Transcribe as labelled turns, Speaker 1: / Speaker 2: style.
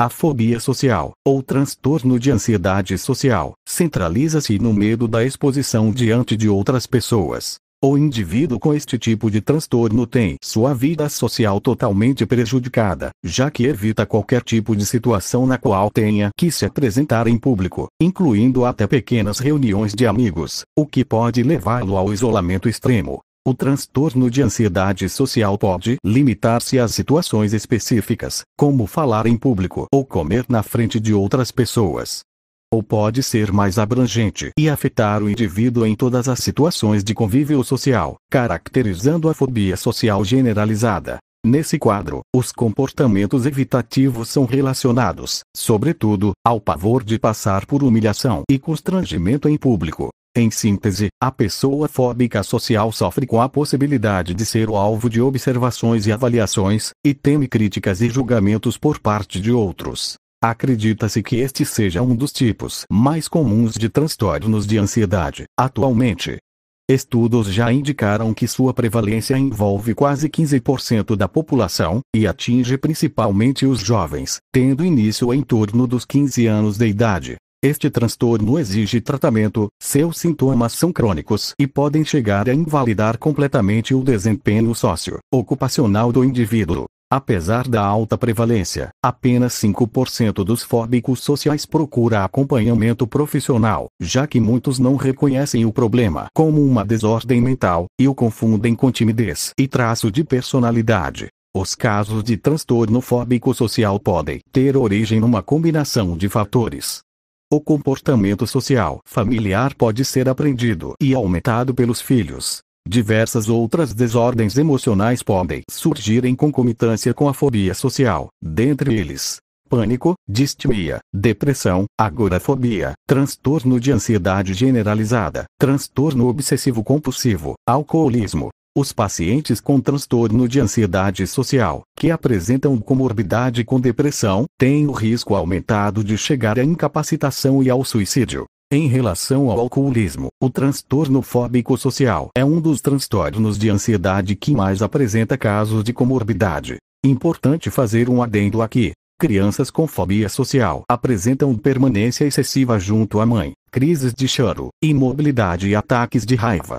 Speaker 1: A fobia social, ou transtorno de ansiedade social, centraliza-se no medo da exposição diante de outras pessoas. O indivíduo com este tipo de transtorno tem sua vida social totalmente prejudicada, já que evita qualquer tipo de situação na qual tenha que se apresentar em público, incluindo até pequenas reuniões de amigos, o que pode levá-lo ao isolamento extremo. O transtorno de ansiedade social pode limitar-se a situações específicas, como falar em público ou comer na frente de outras pessoas. Ou pode ser mais abrangente e afetar o indivíduo em todas as situações de convívio social, caracterizando a fobia social generalizada. Nesse quadro, os comportamentos evitativos são relacionados, sobretudo, ao pavor de passar por humilhação e constrangimento em público, em síntese, a pessoa fóbica social sofre com a possibilidade de ser o alvo de observações e avaliações, e teme críticas e julgamentos por parte de outros. Acredita-se que este seja um dos tipos mais comuns de transtornos de ansiedade, atualmente. Estudos já indicaram que sua prevalência envolve quase 15% da população, e atinge principalmente os jovens, tendo início em torno dos 15 anos de idade. Este transtorno exige tratamento, seus sintomas são crônicos e podem chegar a invalidar completamente o desempenho sócio-ocupacional do indivíduo. Apesar da alta prevalência, apenas 5% dos fóbicos sociais procura acompanhamento profissional, já que muitos não reconhecem o problema como uma desordem mental e o confundem com timidez e traço de personalidade. Os casos de transtorno fóbico social podem ter origem numa combinação de fatores, o comportamento social familiar pode ser aprendido e aumentado pelos filhos. Diversas outras desordens emocionais podem surgir em concomitância com a fobia social, dentre eles, pânico, distimia, depressão, agorafobia, transtorno de ansiedade generalizada, transtorno obsessivo compulsivo, alcoolismo, os pacientes com transtorno de ansiedade social, que apresentam comorbidade com depressão, têm o risco aumentado de chegar à incapacitação e ao suicídio. Em relação ao alcoolismo, o transtorno fóbico social é um dos transtornos de ansiedade que mais apresenta casos de comorbidade. Importante fazer um adendo aqui. Crianças com fobia social apresentam permanência excessiva junto à mãe, crises de choro, imobilidade e ataques de raiva.